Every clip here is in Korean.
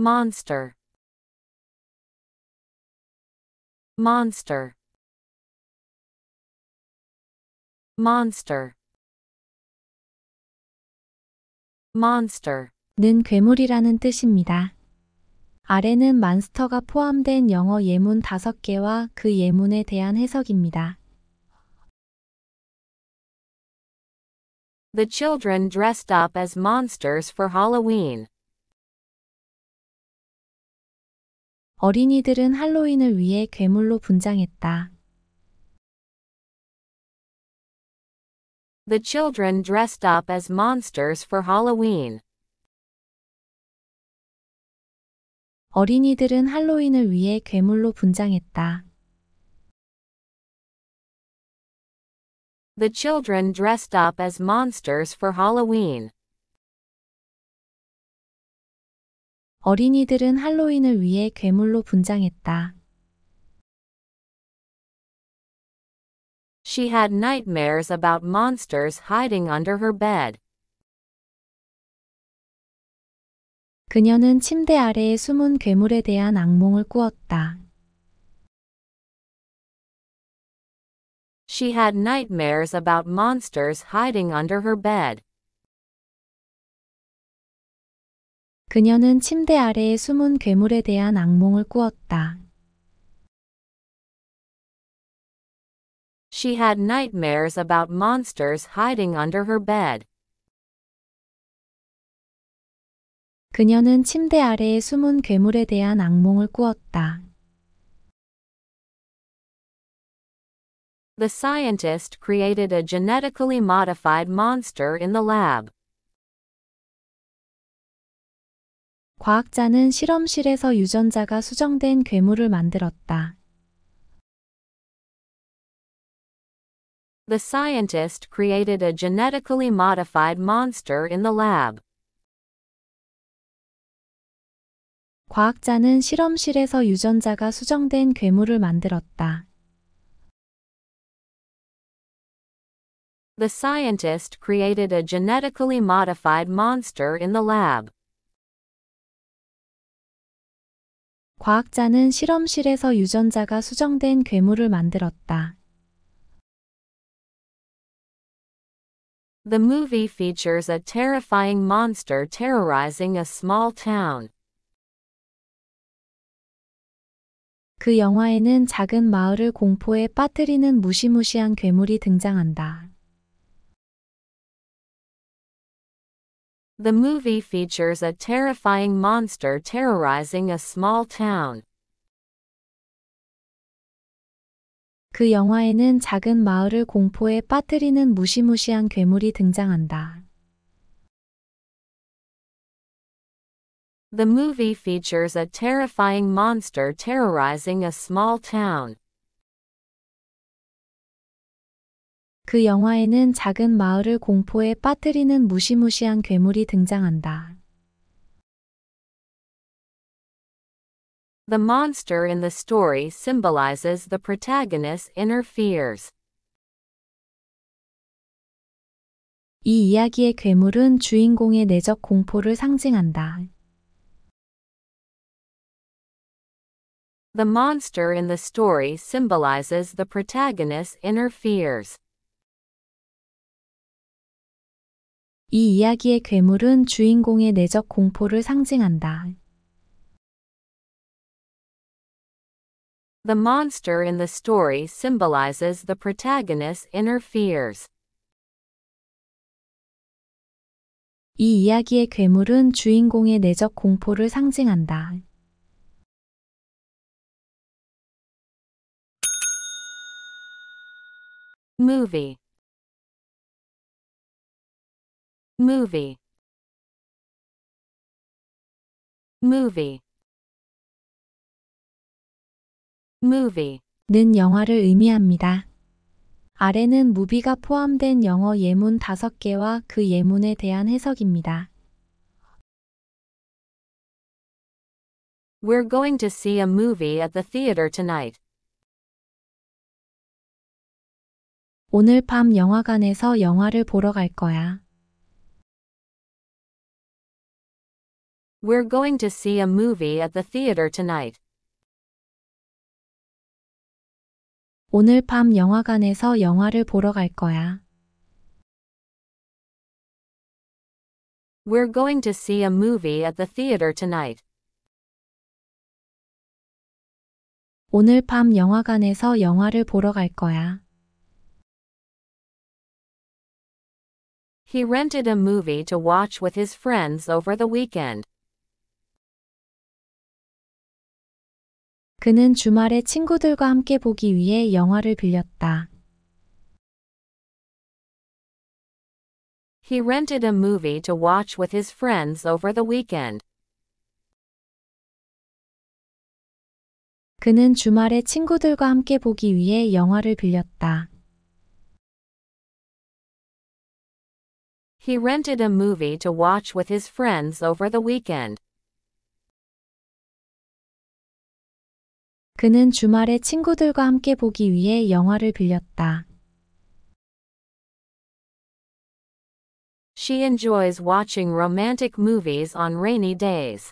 monster monster monster monster 는 괴물이라는 뜻입니다. 아래는 만스터가 포함된 영어 예문 5개와 그 예문에 대한 해석입니다. The children dressed up as monsters for Halloween. 어린이들은 할로윈을 위해 괴물로 분장했다. The children dressed up as monsters for Halloween. 어린이들은 할로윈을 위해 괴물로 분장했다. The children dressed up as monsters for Halloween. 어린이들은 할로윈을 위해 괴물로 분장했다. She had nightmares about monsters hiding under her bed. 그녀는 침대 아래의 숨은 괴물에 대한 악몽을 꾸었다. She had nightmares about monsters hiding under her bed. 그녀는 침대 아래의 숨은 괴물에 대한 악몽을 꾸었다. She had nightmares about monsters hiding under her bed. 그녀는 침대 아래의 숨은 괴물에 대한 악몽을 꾸었다. The scientist created a genetically modified monster in the lab. 과학자는 실험실에서 유전자가 수정된 괴물을 만들었다. The scientist created a genetically modified monster in the lab. 과학자는 실험실에서 유전자가 수정된 괴물을 만들었다. The scientist created a genetically modified monster in the lab. 과학자는 실험실에서 유전자가 수정된 괴물을 만들었다. The movie features a terrifying monster terrorizing a small town. 그 영화에는 작은 마을을 공포에 빠뜨리는 무시무시한 괴물이 등장한다. The movie features a terrifying monster terrorizing a small town. 그 영화에는 작은 마을을 공포에 빠뜨리는 무시무시한 괴물이 등장한다. The movie features a terrifying monster terrorizing a small town. 그 영화에는 작은 마을을 공포에 빠뜨리는 무시무시한 괴물이 등장한다. The monster in the story symbolizes the protagonist's inner fears. 이 이야기의 괴물은 주인공의 내적 공포를 상징한다. The monster in the story symbolizes the protagonist's inner fears. 이 이야기의 괴물은 주인공의 내적 공포를 상징한다. The monster in the story symbolizes the protagonist's inner fears. 이 이야기의 괴물은 주인공의 내적 공포를 상징한다. movie movie movie movie 는 영화를 의미합니다. 아래는 무비가 포함된 영어 예문 5개와 그 예문에 대한 해석입니다. We're going to see a movie at the theater tonight. 오늘 밤 영화관에서 영화를 보러 갈 거야. We're going to see a movie at the theater tonight. 오늘 밤 영화관에서 영화를 보러 갈 거야. We're going to see a movie at the theater tonight. 오늘 밤 영화관에서 영화를 보러 갈 거야. He rented a movie to watch with his friends over the weekend. 그는 주말에 친구들과 함께 보기 위해 영화를 빌렸다. He rented a movie to watch with his friends over the weekend. 그는 주말에 친구들과 함께 보기 위해 영화를 빌렸다. He rented a movie to watch with his friends over the weekend. 그는 주말에 친구들과 함께 보기 위해 영화를 빌렸다. She enjoys watching romantic movies on rainy days.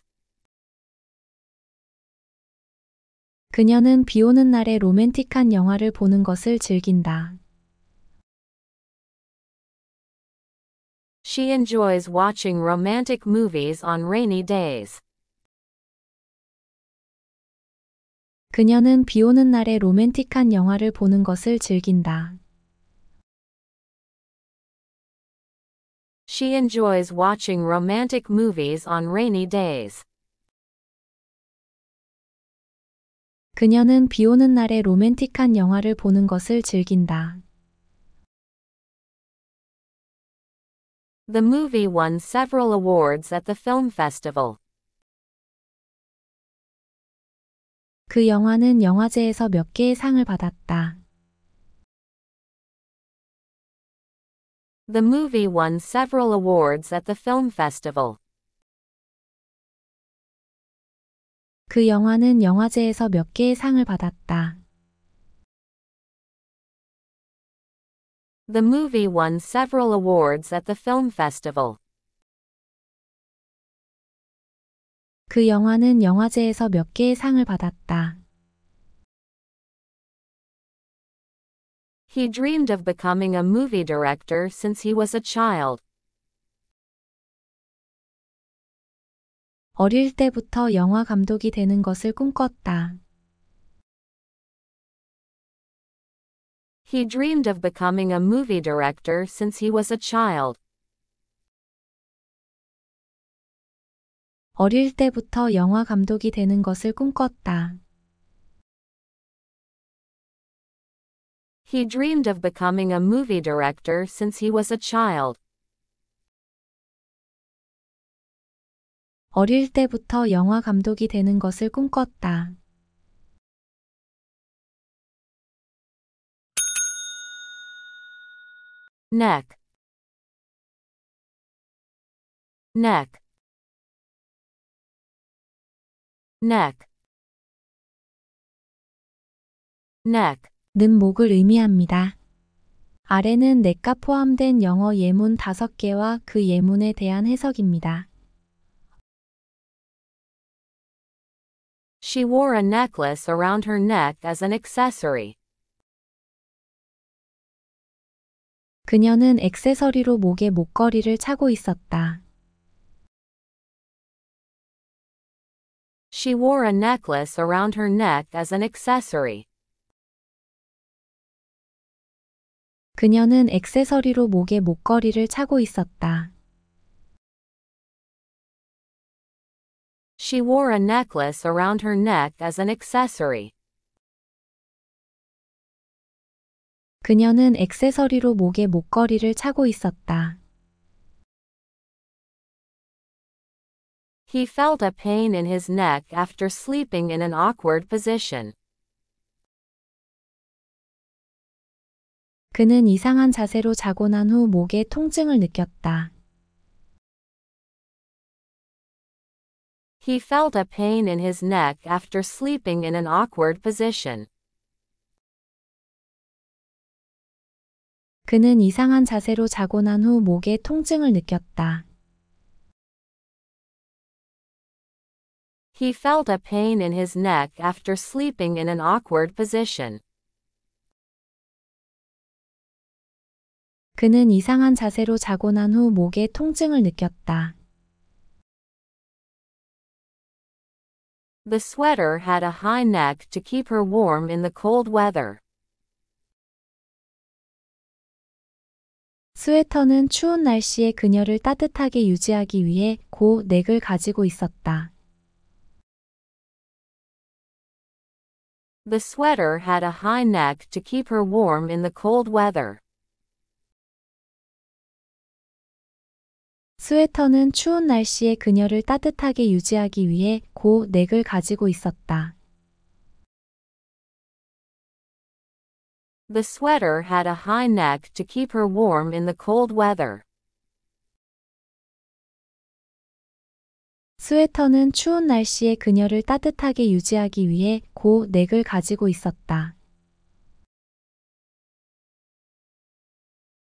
그녀는 비 오는 날에 로맨틱한 영화를 보는 것을 즐긴다. She enjoys watching romantic movies on rainy days. 그녀는 비 오는 날에 로맨틱한 영화를 보는 것을 즐긴다. She enjoys watching romantic movies on rainy days. 그녀는 비 오는 날에 로맨틱한 영화를 보는 것을 즐긴다. The movie won several awards at the film festival. 그 영화는 영화제에서 몇 개의 상을 받았다. The movie won several awards at the film festival. 그 영화는 영화제에서 몇 개의 상을 받았다. The movie won several awards at the film festival. 그 영화는 영화제에서 몇 개의 상을 받았다. He dreamed of becoming a movie director since he was a child. 어릴 때부터 영화 감독이 되는 것을 꿈꿨다. He dreamed of becoming a movie director since he was a child. 어릴 때부터 영화 감독이 되는 것을 꿈꿨다. He dreamed of becoming a movie director since he was a child. 어릴 때부터 영화 감독이 되는 것을 꿈꿨다. neck neck neck neck 는 목을 의미합니다. 아래는 넥가 포함된 영어 예문 5개와 그 예문에 대한 해석입니다. She wore a necklace around her neck as an accessory. 그녀는 액세서리로 목에 목걸이를 차고 있었다. She wore a necklace around her neck as an accessory. 그녀는 액세서리로 목에 목걸이를 차고 있었다. She wore a necklace around her neck as an accessory. 그녀는 액세서리로 목에 목걸이를 차고 있었다. He felt a pain in his neck after sleeping in an awkward position. 그는 이상한 자세로 자고 난 후 목에 통증을 느꼈다. He felt a pain in his neck after sleeping in an awkward position. 그는 이상한 자세로 자고 난 후 목에 통증을 느꼈다. He felt a pain in his neck after sleeping in an awkward position. 그는 이상한 자세로 자고 난 후 목에 통증을 느꼈다. The sweater had a high neck to keep her warm in the cold weather. 스웨터는 추운 날씨에 그녀를 따뜻하게 유지하기 위해 고 넥을 가지고 있었다. The sweater had a high neck to keep her warm in the cold weather. 스웨터는 추운 날씨에 그녀를 따뜻하게 유지하기 위해 고 넥을 가지고 있었다. The sweater had a high neck to keep her warm in the cold weather. 스웨터는 추운 날씨에 그녀를 따뜻하게 유지하기 위해 고 넥을 가지고 있었다.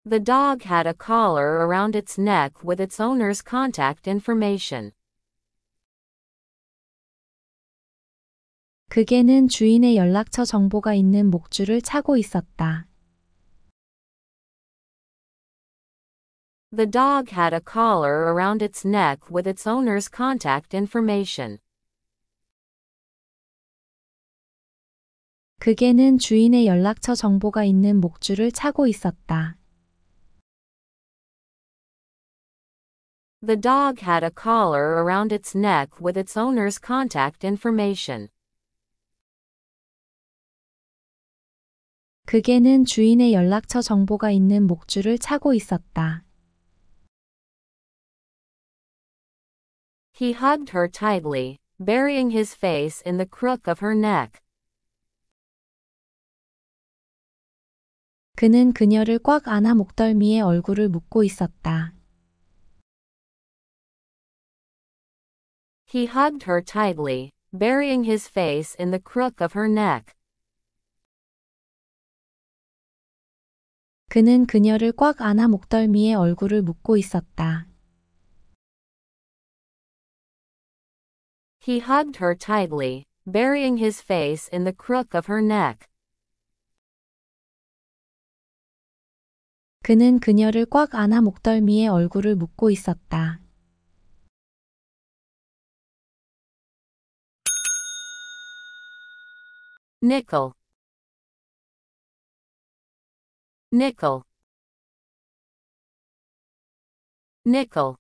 The dog had a collar around its neck with its owner's contact information. 그개는 주인의 연락처 정보가 있는 목줄을 차고 있었다. The dog had a collar around its neck with its owner's contact information. 그개는 주인의 연락처 정보가 있는 목줄을 차고 있었다. The dog had a collar around its neck with its owner's contact information. 그개는 주인의 연락처 정보가 있는 목줄을 차고 있었다. He hugged her tightly, burying his face in the crook of her neck. 그는 그녀를 꽉 안아 목덜미에 얼굴을 묻고 있었다. He hugged her tightly, burying his face in the crook of her neck. 그는 그녀를 꽉 안아 목덜미에 얼굴을 묻고 있었다. He hugged her tightly, burying his face in the crook of her neck. 그는 그녀를 꽉 안아 목덜미에 얼굴을 묶고 있었다. nickel nickel nickel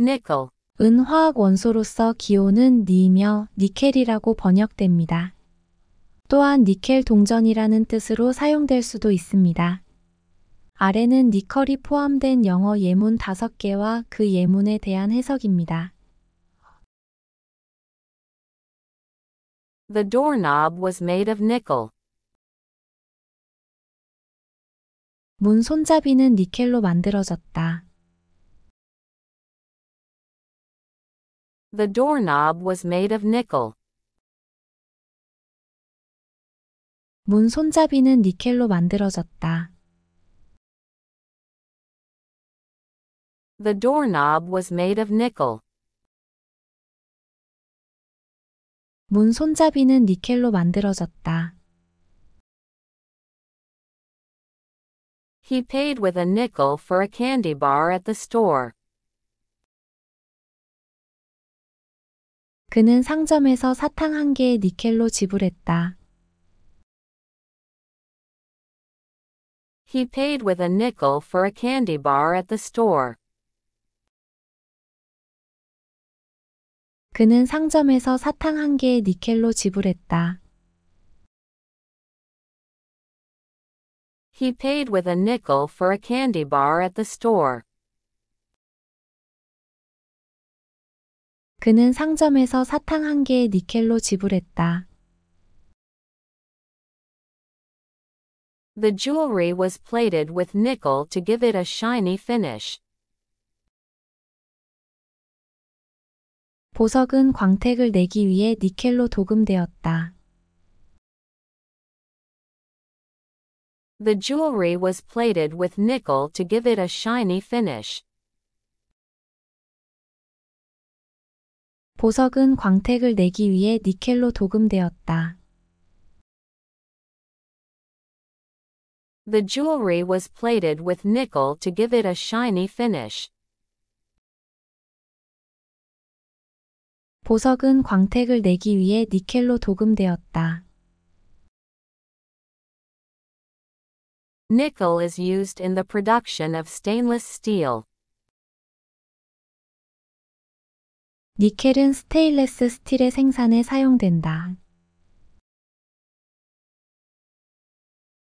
nickel. 은 화학 원소로서 기호는 니이며 니켈이라고 번역됩니다. 또한 니켈 동전이라는 뜻으로 사용될 수도 있습니다. 아래는 니컬이 포함된 영어 예문 5개와 그 예문에 대한 해석입니다. The doorknob was made of nickel. 문 손잡이는 니켈로 만들어졌다. The doorknob was made of nickel. 문 손잡이는 니켈로 만들어졌다. The doorknob was made of nickel. 문 손잡이는 니켈로 만들어졌다. He paid with a nickel for a candy bar at the store. 그는 상점에서 사탕 한 개에 니켈로 지불했다. He paid with a nickel for a candy bar at the store. 그는 상점에서 사탕 한 개에 니켈로 지불했다. He paid with a nickel for a candy bar at the store. 그는 상점에서 사탕 한 개에 니켈로 지불했다. The jewelry was plated with nickel to give it a shiny finish. 보석은 광택을 내기 위해 니켈로 도금되었다. The jewelry was plated with nickel to give it a shiny finish. 보석은 광택을 내기 위해 니켈로 도금되었다. The jewelry was plated with nickel to give it a shiny finish. 보석은 광택을 내기 위해 니켈로 도금되었다. Nickel is used in the production of stainless steel. 니켈은 스테인레스 스틸의 생산에 사용된다.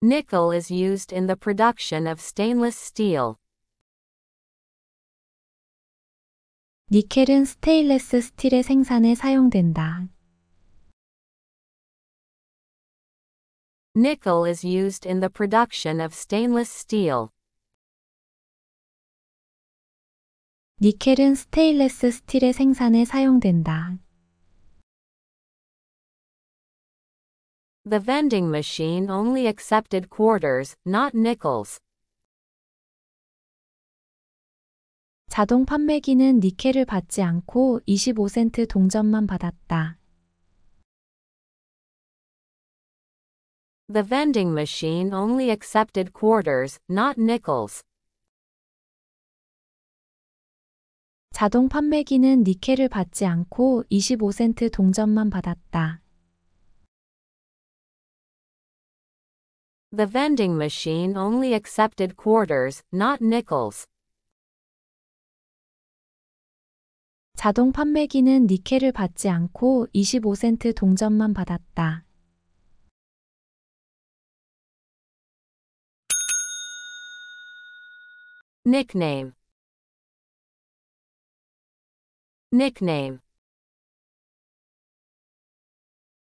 Nickel is used in the production of stainless steel. 니켈은 스테인레스 스틸의 생산에 사용된다. Nickel is used in the production of stainless steel. 니켈은 스테인레스 스틸의 생산에 사용된다. The vending machine only accepted quarters, not nickels. 자동 판매기는 니켈을 받지 않고 25센트 동전만 받았다. The vending machine only accepted quarters, not nickels. 자동 판매기는 니켈을 받지 않고 25센트 동전만 받았다. The vending machine only accepted quarters, not nickels. 자동 판매기는 니켈을 받지 않고 25센트 동전만 받았다. nickname nickname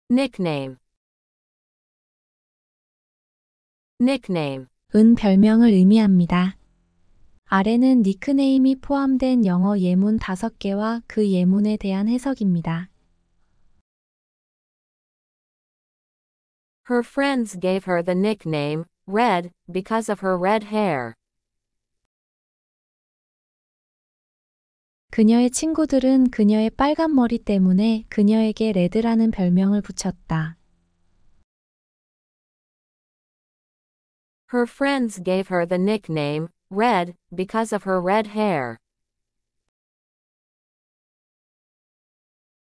nickname nickname 은 별명을 의미합니다. 아래는 닉네임이 포함된 영어 예문 5개와 그 예문에 대한 해석입니다. Her friends gave her the nickname Red because of her red hair. 그녀의 친구들은 그녀의 빨간 머리 때문에 그녀에게 레드라는 별명을 붙였다. Her friends gave her the nickname Red because of her red hair.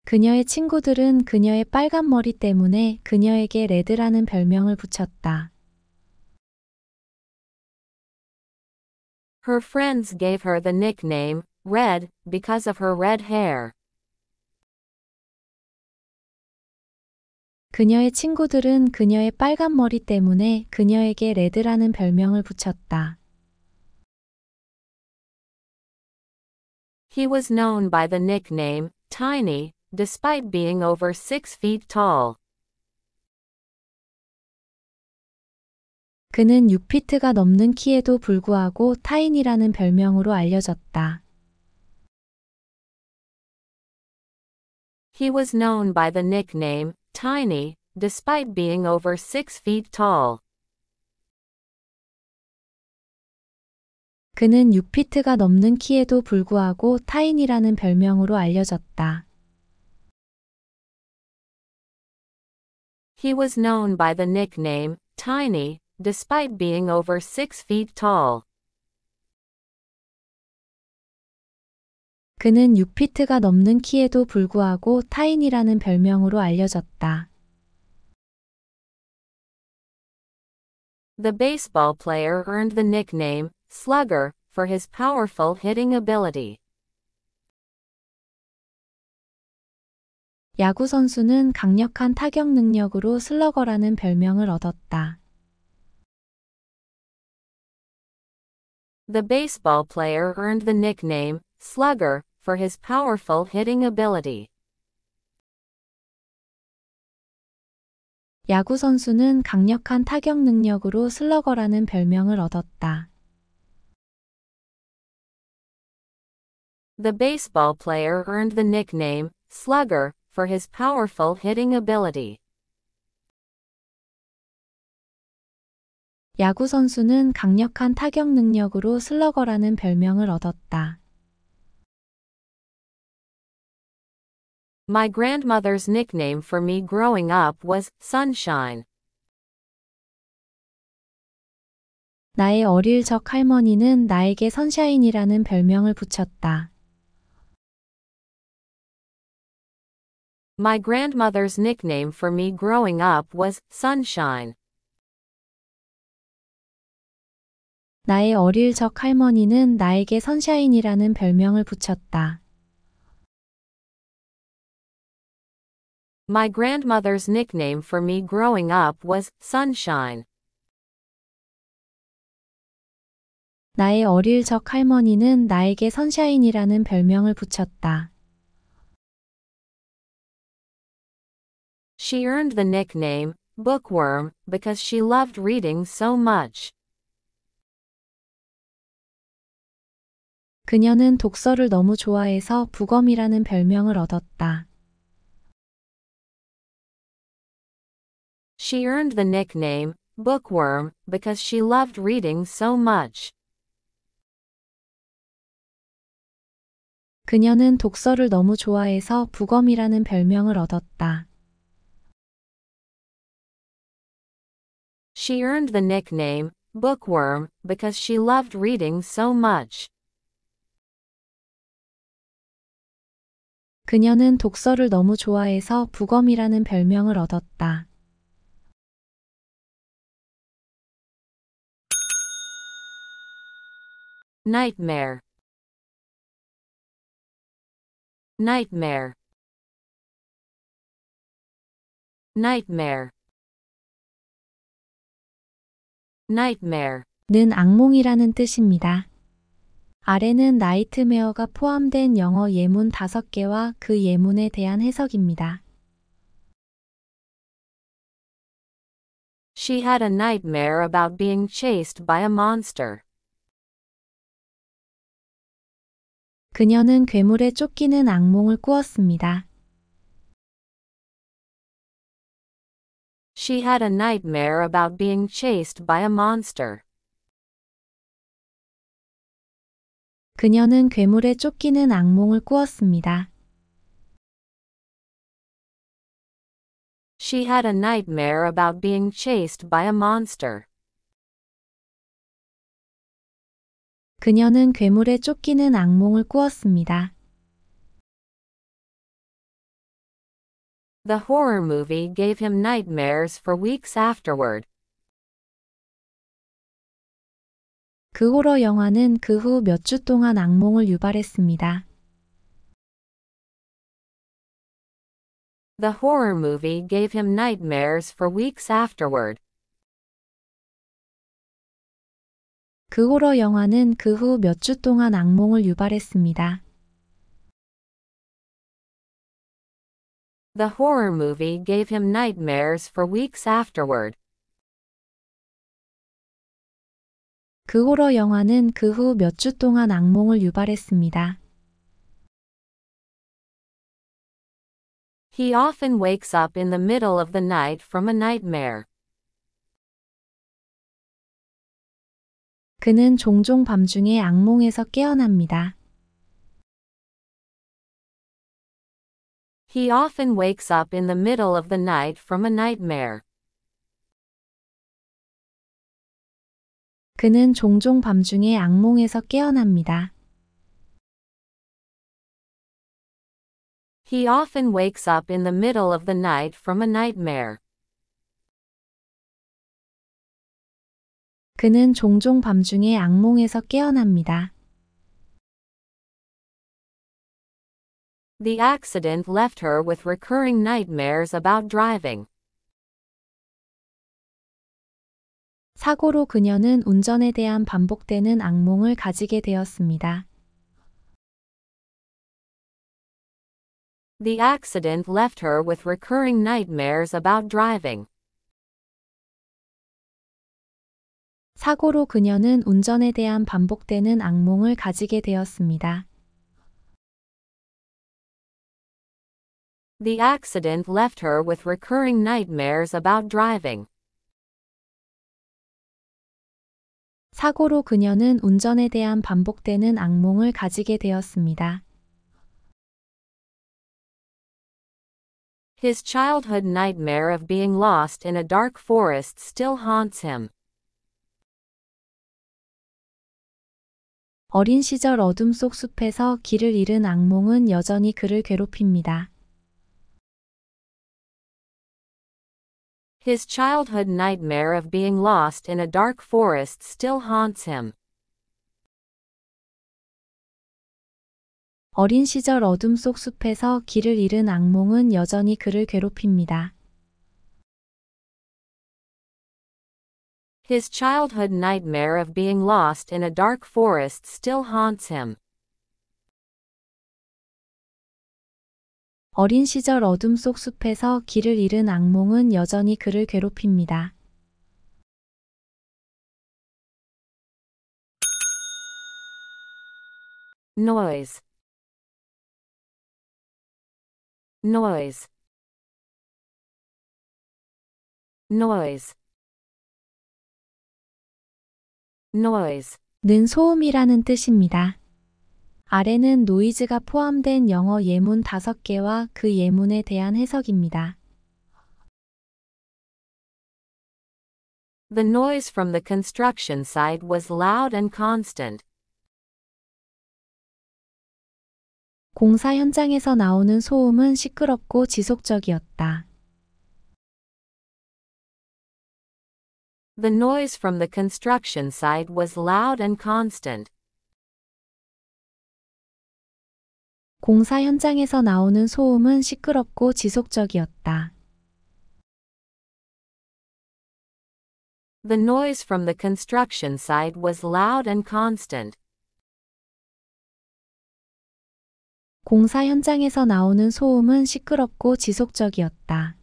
그녀의 친구들은 그녀의 빨간 머리 때문에 그녀에게 레드라는 별명을 붙였다. Her friends gave her the nickname Red, because of her red hair. 그녀의 친구들은 그녀의 빨간 머리 때문에 그녀에게 레드라는 별명을 붙였다. He was known by the nickname Tiny, despite being over 6 feet tall. 그는 6피트가 넘는 키에도 불구하고 타인이라는 별명으로 알려졌다. He was known by the nickname, Tiny, despite being over 6 feet tall. 그는 6피트가 넘는 키에도 불구하고 타인이라는 별명으로 알려졌다. He was known by the nickname, Tiny, despite being over 6 feet tall. 그는 6피트가 넘는 키에도 불구하고 타인이라는 별명으로 알려졌다. The baseball player earned the nickname Slugger for his powerful hitting ability. 야구 선수는 강력한 타격 능력으로 슬러거라는 별명을 얻었다. The baseball player earned the nickname Slugger for his powerful hitting ability. 야구 선수는 강력한 타격 능력으로 슬러거라는 별명을 얻었다. The baseball player earned the nickname Slugger for his powerful hitting ability. 야구 선수는 강력한 타격 능력으로 슬러거라는 별명을 얻었다. My grandmother's nickname for me growing up was sunshine. 나의 어릴 적 할머니는 나에게 선샤인이라는 별명을 붙였다. My grandmother's nickname for me growing up was sunshine. 나의 어릴 적 할머니는 나에게 선샤인이라는 별명을 붙였다. My grandmother's nickname for me growing up was sunshine. 나의 어릴 적 할머니는 나에게 선샤인이라는 별명을 붙였다. She earned the nickname bookworm because she loved reading so much. 그녀는 독서를 너무 좋아해서 부검이라는 별명을 얻었다. She earned the nickname, Bookworm, because she loved reading so much. 그녀는 독서를 너무 좋아해서 부검이라는 별명을 얻었다. She earned the nickname bookworm because she loved reading so much. 그녀는 독서를 너무 좋아해서 부검이라는 별명을 얻었다. nightmare nightmare nightmare nightmare 는 악몽이라는 뜻입니다. 아래는 나이트메어가 포함된 영어 예문 5개와 그 예문에 대한 해석입니다. She had a nightmare about being chased by a monster. 그녀는 괴물에 쫓기는 악몽을 꾸었습니다. She had a nightmare about being chased by a monster. 그녀는 괴물에 쫓기는 악몽을 꾸었습니다. She had a nightmare about being chased by a monster. 그녀는 괴물에 쫓기는 악몽을 꾸었습니다. The horror movie gave him nightmares for weeks afterward. 그 호러 영화는 그 후 몇 주 동안 악몽을 유발했습니다. The horror movie gave him nightmares for weeks afterward. 그 호러 영화는 그 후 몇 주 동안 악몽을 유발했습니다. The horror movie gave him nightmares for weeks afterward. 그 호러 영화는 그 후 몇 주 동안 악몽을 유발했습니다. He often wakes up in the middle of the night from a nightmare. 그는 종종 밤중에 악몽에서 깨어납니다. He often wakes up in the middle of the night from a nightmare. 그는 종종 밤중에 악몽에서 깨어납니다. He often wakes up in the middle of the night from a nightmare. 그는 종종 밤중에 악몽에서 깨어납니다. The accident left her with recurring nightmares about driving. 사고로 그녀는 운전에 대한 반복되는 악몽을 가지게 되었습니다. The accident left her with recurring nightmares about driving. 사고로 그녀는 운전에 대한 반복되는 악몽을 가지게 되었습니다. The accident left her with recurring nightmares about driving. 사고로 그녀는 운전에 대한 반복되는 악몽을 가지게 되었습니다. His childhood nightmare of being lost in a dark forest still haunts him. 어린 시절 어둠 속 숲에서 길을 잃은 악몽은 여전히 그를 괴롭힙니다. His childhood nightmare of being lost in a dark forest still haunts him. 어린 시절 어둠 속 숲에서 길을 잃은 악몽은 여전히 그를 괴롭힙니다. His childhood nightmare of being lost in a dark forest still haunts him. 어린 시절 어둠 속 숲에서 길을 잃은 악몽은 여전히 그를 괴롭힙니다. noise noise noise noise 는 소음이라는 뜻입니다. 아래는 노이즈가 포함된 영어 예문 5개와 그 예문에 대한 해석입니다. The noise from the construction site was loud and constant. 공사 현장에서 나오는 소음은 시끄럽고 지속적이었다. The noise from the construction site was loud and constant. 공사 현장에서 나오는 소음은 시끄럽고 지속적이었다. The noise from the construction site was loud and constant. 공사 현장에서 나오는 소음은 시끄럽고 지속적이었다.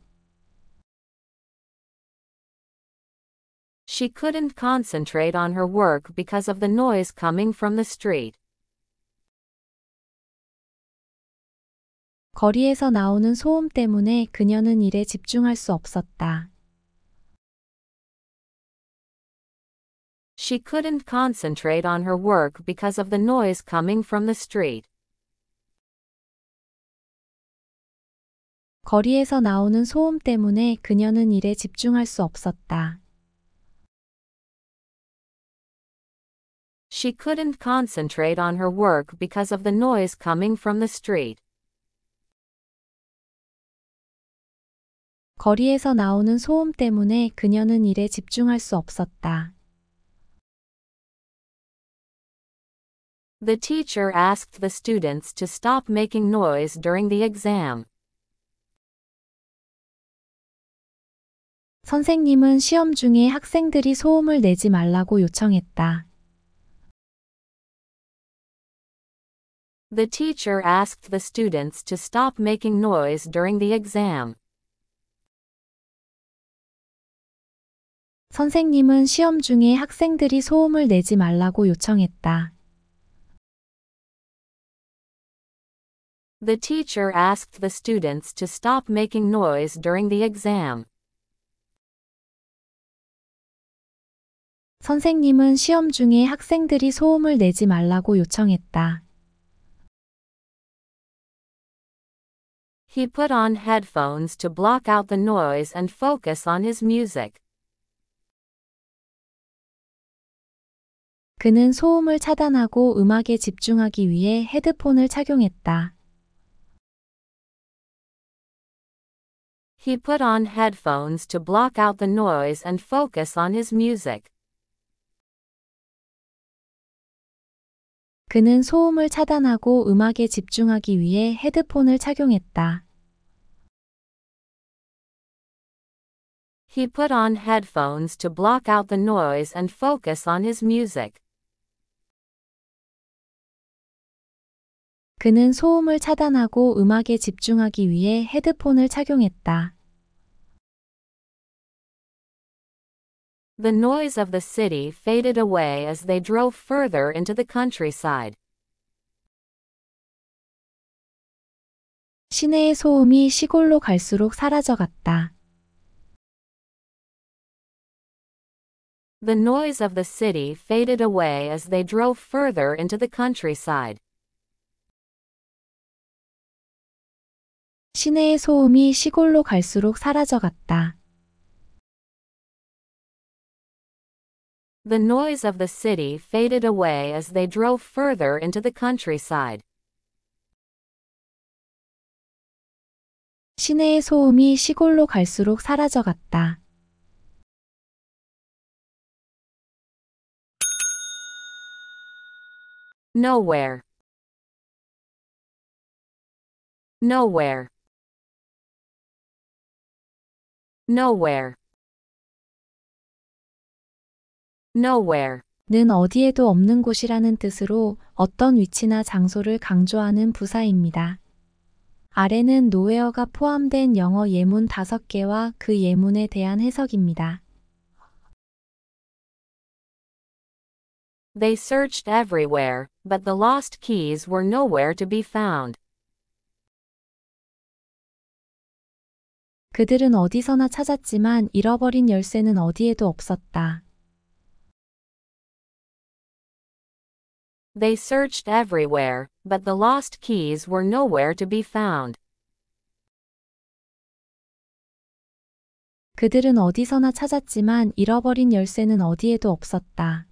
She couldn't concentrate on her work because of the noise coming from the street. 거리에서 나오는 소음 때문에 그녀는 일에 집중할 수 없었다. She couldn't concentrate on her work because of the noise coming from the street. 거리에서 나오는 소음 때문에 그녀는 일에 집중할 수 없었다. She couldn't concentrate on her work because of the noise coming from the street. 거리에서 나오는 소음 때문에 그녀는 일에 집중할 수 없었다. The teacher asked the students to stop making noise during the exam. 선생님은 시험 중에 학생들이 소음을 내지 말라고 요청했다. The teacher asked the students to stop making noise during the exam. 선생님은 시험 중에 학생들이 소음을 내지 말라고 요청했다. The teacher asked the students to stop making noise during the exam. 선생님은 시험 중에 학생들이 소음을 내지 말라고 요청했다. He put on headphones to block out the noise and focus on his music. 그는 소음을 차단하고 음악에 집중하기 위해 헤드폰을 착용했다. He put on headphones to block out the noise and focus on his music. 그는 소음을 차단하고 음악에 집중하기 위해 헤드폰을 착용했다. He put on headphones to block out the noise and focus on his music. 그는 소음을 차단하고 음악에 집중하기 위해 헤드폰을 착용했다. The noise of the city faded away as they drove further into the countryside. 시내의 소음이 시골로 갈수록 사라져갔다. The noise of the city faded away as they drove further into the countryside. 시내의 소음이 시골로 갈수록 사라져갔다. The noise of the city faded away as they drove further into the countryside. 시내의 소음이 시골로 갈수록 Nowhere. Nowhere. Nowhere. nowhere 는 어디에도 없는 곳이라는 뜻으로 어떤 위치나 장소를 강조하는 부사입니다. 아래는 노웨어가 포함된 영어 예문 5개와 그 예문에 대한 해석입니다. They searched everywhere, but the lost keys were nowhere to be found. 그들은 어디서나 찾았지만 잃어버린 열쇠는 어디에도 없었다. They searched everywhere, but the lost keys were nowhere to be found. 그들은 어디서나 찾았지만 잃어버린 열쇠는 어디에도 없었다.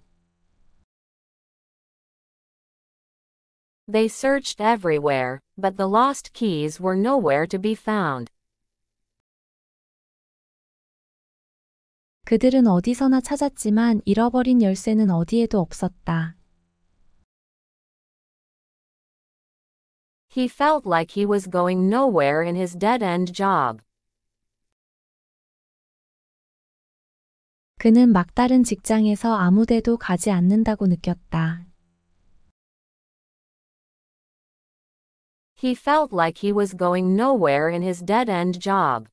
They searched everywhere, but the lost keys were nowhere to be found. 그들은 어디서나 찾았지만 잃어버린 열쇠는 어디에도 없었다. He felt like he was going nowhere in his dead-end job. 그는 막다른 직장에서 아무데도 가지 않는다고 느꼈다. He felt like he was going nowhere in his dead-end job.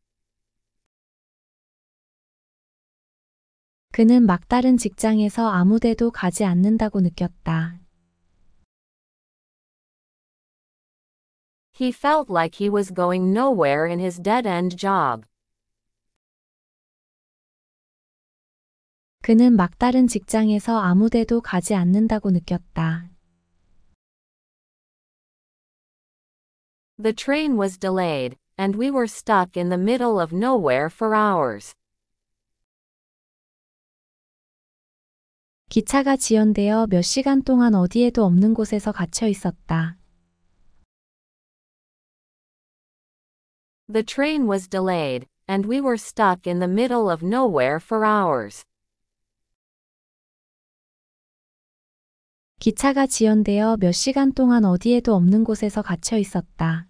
그는 막다른 직장에서 아무데도 가지 않는다고 느꼈다. He felt like he was going nowhere in his dead-end job. 그는 막다른 직장에서 아무데도 가지 않는다고 느꼈다. The train was delayed, and we were stuck in the middle of nowhere for hours. 기차가 지연되어 몇 시간 동안 어디에도 없는 곳에서 갇혀 있었다. The train was delayed, and we were stuck in the middle of nowhere for hours. 기차가 지연되어 몇 시간 동안 어디에도 없는 곳에서 갇혀 있었다.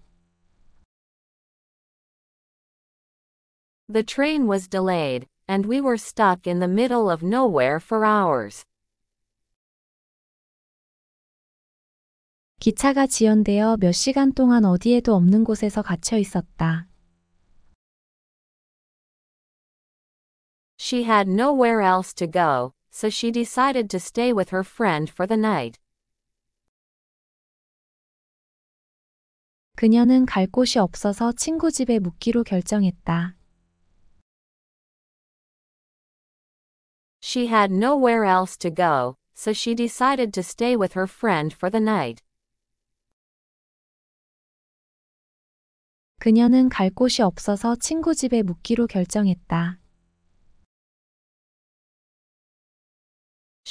The train was delayed, and we were stuck in the middle of nowhere for hours. 기차가 지연되어 몇 시간 동안 어디에도 없는 곳에서 갇혀 있었다. She had nowhere else to go, so she decided to stay with her friend for the night. 그녀는 갈 곳이 없어서 친구 집에 묵기로 결정했다. She had nowhere else to go, so she decided to stay with her friend for the night. 그녀는 갈 곳이 없어서 친구 집에 묵기로 결정했다.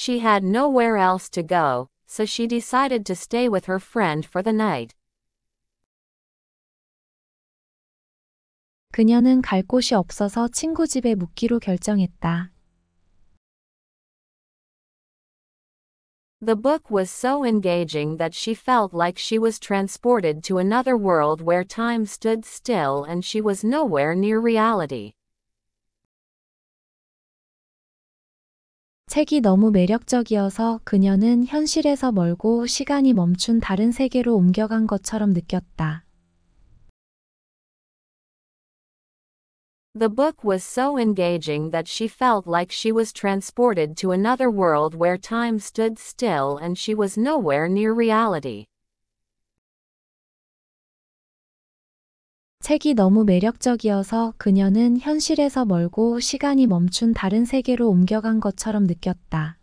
She had nowhere else to go, so she decided to stay with her friend for the night. 그녀는 갈 곳이 없어서 친구 집에 묵기로 결정했다. The book was so engaging that she felt like she was transported to another world where time stood still and she was nowhere near reality. 책이 너무 매력적이어서 그녀는 현실에서 멀고 시간이 멈춘 다른 세계로 옮겨간 것처럼 느꼈다. The book was so engaging that she felt like she was transported to another world where time stood still and she was nowhere near reality. 책이 너무 매력적이어서 그녀는 현실에서 멀고 시간이 멈춘 다른 세계로 옮겨간 것처럼 느꼈다.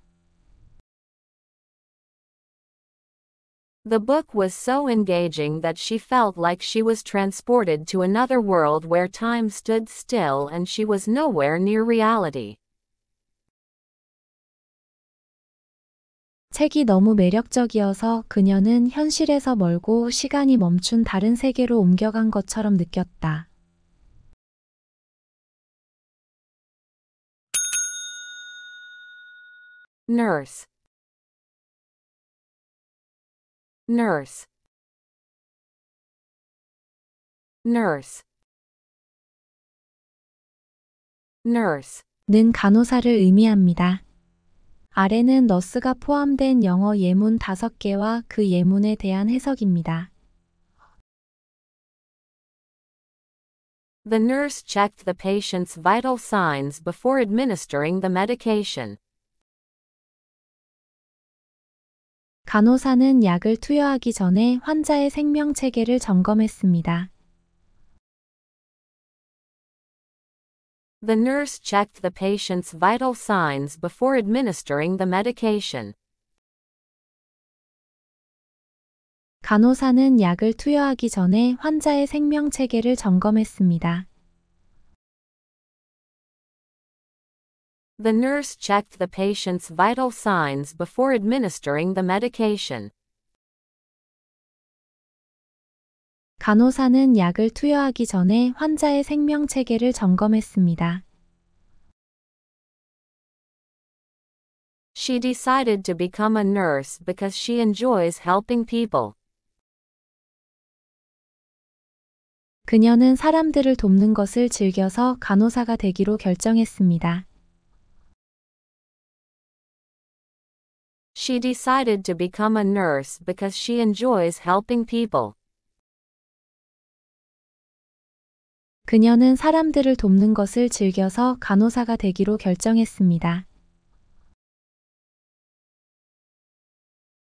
The book was so engaging that she felt like she was transported to another world where time stood still and she was nowhere near reality. 책이 너무 매력적이어서 그녀는 현실에서 멀고 시간이 멈춘 다른 세계로 옮겨간 것처럼 느꼈다. n u r s 는 간호사를 의미합니다. 아래는 너스가 포함된 영어 예문 5개와 그 예문에 대한 해석입니다. The nurse checked the patient's vital signs before administering the medication. 간호사는 약을 투여하기 전에 환자의 생명 체계를 점검했습니다. The nurse checked the patient's vital signs before administering the medication. 간호사는 약을 투여하기 전에 환자의 생명 체계를 점검했습니다. The nurse checked the patient's vital signs before administering the medication. 간호사는 약을 투여하기 전에 환자의 생명 체계를 점검했습니다. She decided to become a nurse because she enjoys helping people. 그녀는 사람들을 돕는 것을 즐겨서 간호사가 되기로 결정했습니다. She decided to become a nurse because she enjoys helping people. 그녀는 사람들을 돕는 것을 즐겨서 간호사가 되기로 결정했습니다.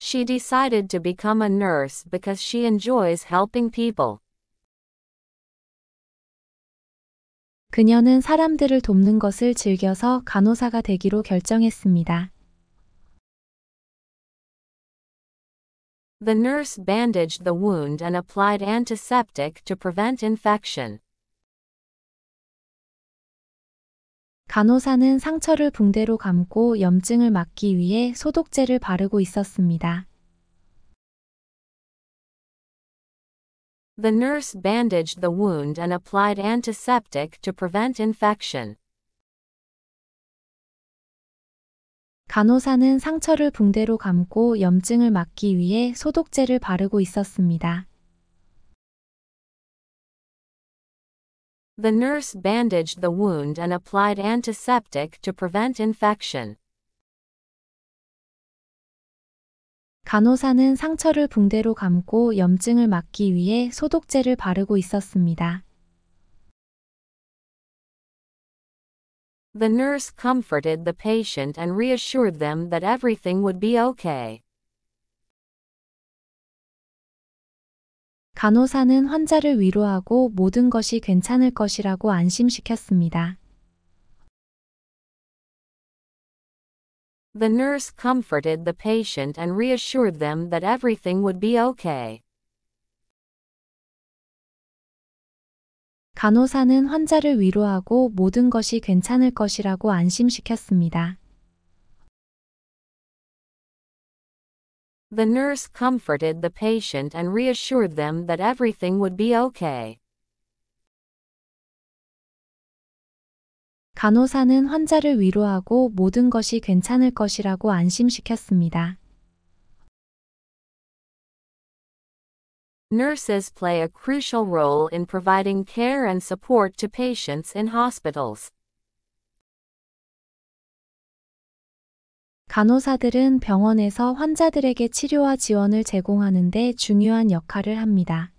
She decided to become a nurse because she enjoys helping people. 그녀는 사람들을 돕는 것을 즐겨서 간호사가 되기로 결정했습니다. The nurse bandaged the wound and applied antiseptic to prevent infection. 간호사는 상처를 붕대로 감고 염증을 막기 위해 소독제를 바르고 있었습니다. The nurse bandaged the wound and applied antiseptic to prevent infection. 간호사는 상처를 붕대로 감고 염증을 막기 위해 소독제를 바르고 있었습니다. The nurse bandaged the wound and applied antiseptic to prevent infection. 간호사는 상처를 붕대로 감고 염증을 막기 위해 소독제를 바르고 있었습니다. The nurse comforted the patient and reassured them that everything would be okay. 간호사는 환자를 위로하고 모든 것이 괜찮을 것이라고 안심시켰습니다. The nurse comforted the patient and reassured them that everything would be okay. 간호사는 환자를 위로하고 모든 것이 괜찮을 것이라고 안심시켰습니다. The nurse comforted the patient and reassured them that everything would be okay. 간호사는 환자를 위로하고 모든 것이 괜찮을 것이라고 안심시켰습니다. Nurses play a crucial role in providing care and support to patients in hospitals. 간호사들은 병원에서 환자들에게 치료와 지원을 제공하는 데 중요한 역할을 합니다.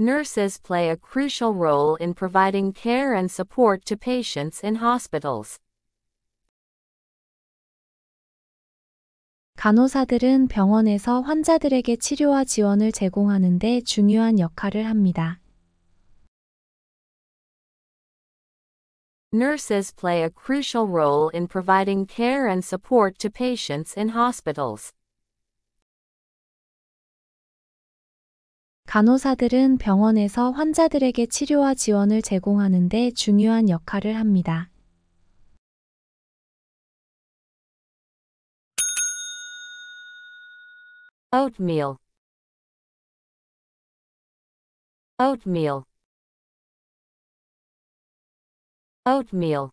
Nurses play a crucial role in providing care and support to patients in hospitals. 간호사들은 병원에서 환자들에게 치료와 지원을 제공하는 데 중요한 역할을 합니다. Nurses play a crucial role in providing care and support to patients in hospitals. 간호사들은 병원에서 환자들에게 치료와 지원을 제공하는 데 중요한 역할을 합니다. oatmeal oatmeal oatmeal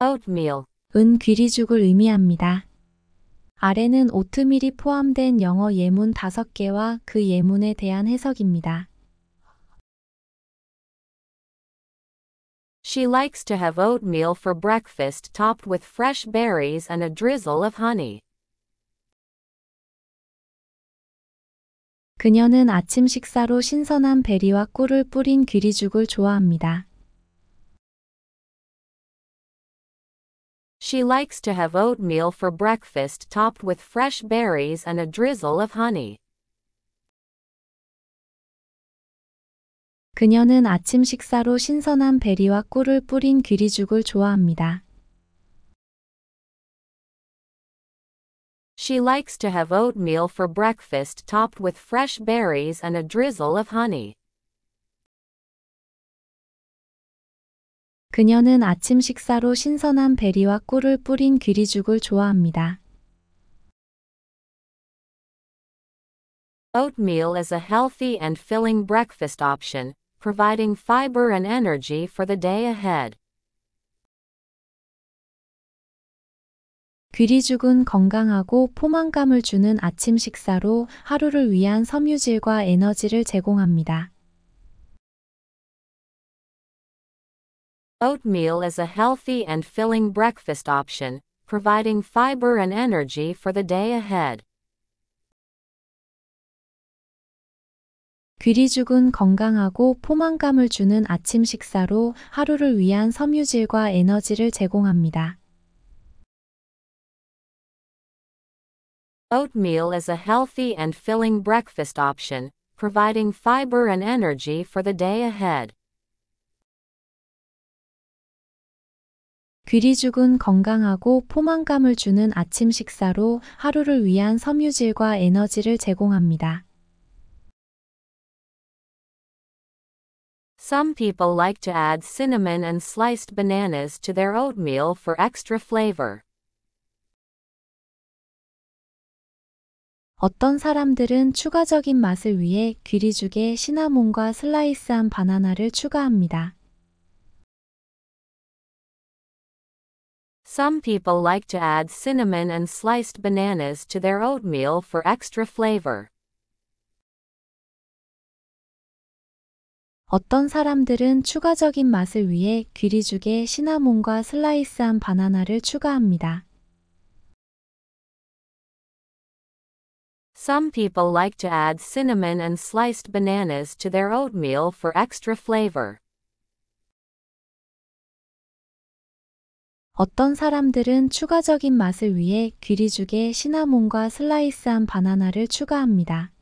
oatmeal 은 귀리죽을 의미합니다. 아래는 오트밀이 포함된 영어 예문 5개와 그 예문에 대한 해석입니다. She likes to have oatmeal for breakfast topped with fresh berries and a drizzle of honey. 그녀는 아침 식사로 신선한 베리와 꿀을 뿌린 귀리죽을 좋아합니다. She likes to have oatmeal for breakfast topped with fresh berries and a drizzle of honey. 그녀는 아침 식사로 신선한 베리와 꿀을 뿌린 귀리죽을 좋아합니다. She likes to have oatmeal for breakfast topped with fresh berries and a drizzle of honey. 그녀는 아침 식사로 신선한 베리와 꿀을 뿌린 귀리죽을 좋아합니다. Oatmeal is a healthy and filling breakfast option, providing fiber and energy for the day ahead. 귀리죽은 건강하고 포만감을 주는 아침 식사로 하루를 위한 섬유질과 에너지를 제공합니다. Oatmeal is a healthy and filling breakfast option, providing fiber and energy for the day ahead. 귀리죽은 건강하고 포만감을 주는 아침 식사로 하루를 위한 섬유질과 에너지를 제공합니다. Oatmeal is a healthy and filling breakfast option, providing fiber and energy for the day ahead. 귀리죽은 건강하고 포만감을 주는 아침 식사로 하루를 위한 섬유질과 에너지를 제공합니다. Some people like to add cinnamon and sliced bananas to their oatmeal for extra flavor. 어떤 사람들은 추가적인 맛을 위해 귀리죽에 시나몬과 슬라이스한 바나나를 추가합니다. Some people like to add cinnamon and sliced bananas to their oatmeal for extra flavor. 어떤 사람들은 추가적인 맛을 위해 귀리죽에 시나몬과 슬라이스한 바나나를 추가합니다. Some people like to add cinnamon and sliced bananas to their oatmeal for extra flavor. 어떤 사람들은 추가적인 맛을 위해 귀리죽에 시나몬과 슬라이스한 바나나를 추가합니다.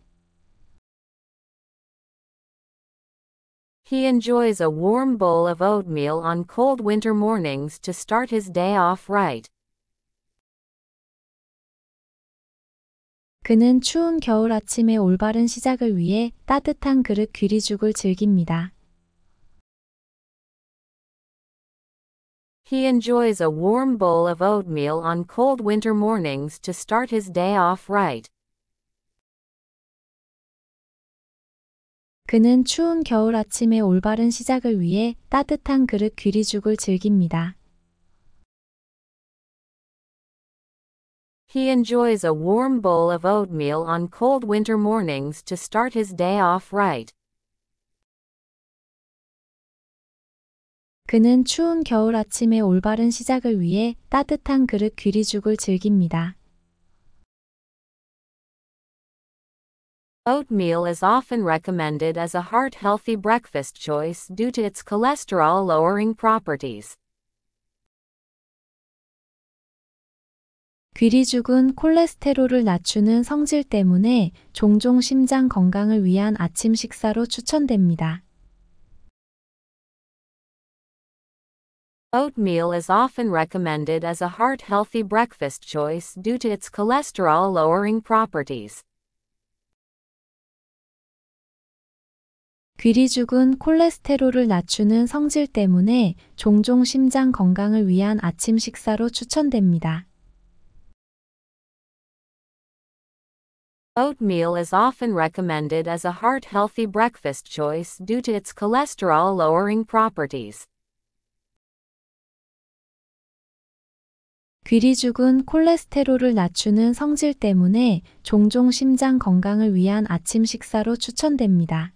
He enjoys a warm bowl of oatmeal on cold winter mornings to start his day off right. 그는 추운 겨울 아침의 올바른 시작을 위해 따뜻한 그릇 귀리죽을 즐깁니다. He enjoys a warm bowl of oatmeal on cold winter mornings to start his day off right. 그는 추운 겨울 아침의 올바른 시작을 위해 따뜻한 그릇 귀리죽을 즐깁니다. He enjoys a warm bowl of oatmeal on cold winter mornings to start his day off right. 그는 추운 겨울 아침의 올바른 시작을 위해 따뜻한 그릇 귀리죽을 즐깁니다. Oatmeal is often recommended as a heart-healthy breakfast choice due to its cholesterol-lowering properties. 귀리죽은 콜레스테롤을 낮추는 성질 때문에 종종 심장 건강을 위한 아침 식사로 추천됩니다. Oatmeal is often recommended as a heart-healthy breakfast choice due to its cholesterol-lowering properties. 귀리죽은 콜레스테롤을 낮추는 성질 때문에 종종 심장 건강을 위한 아침 식사로 추천됩니다. Oatmeal is often recommended as a heart-healthy breakfast choice due to its cholesterol-lowering properties. 귀리죽은 콜레스테롤을 낮추는 성질 때문에 종종 심장 건강을 위한 아침 식사로 추천됩니다.